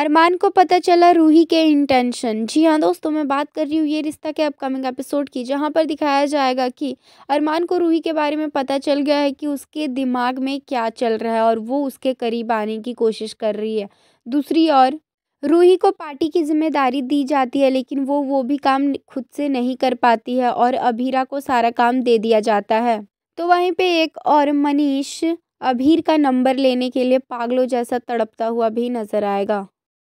अरमान को पता चला रूही के इंटेंशन जी हाँ दोस्तों मैं बात कर रही हूँ ये रिश्ता के अपकमिंग एपिसोड की जहाँ पर दिखाया जाएगा कि अरमान को रूही के बारे में पता चल गया है कि उसके दिमाग में क्या चल रहा है और वो उसके करीब आने की कोशिश कर रही है दूसरी ओर रूही को पार्टी की जिम्मेदारी दी जाती है लेकिन वो वो भी काम खुद से नहीं कर पाती है और अभीरा को सारा काम दे दिया जाता है तो वहीं पे एक और मनीष अभीर का नंबर लेने के लिए पागलों जैसा तड़पता हुआ भी नजर आएगा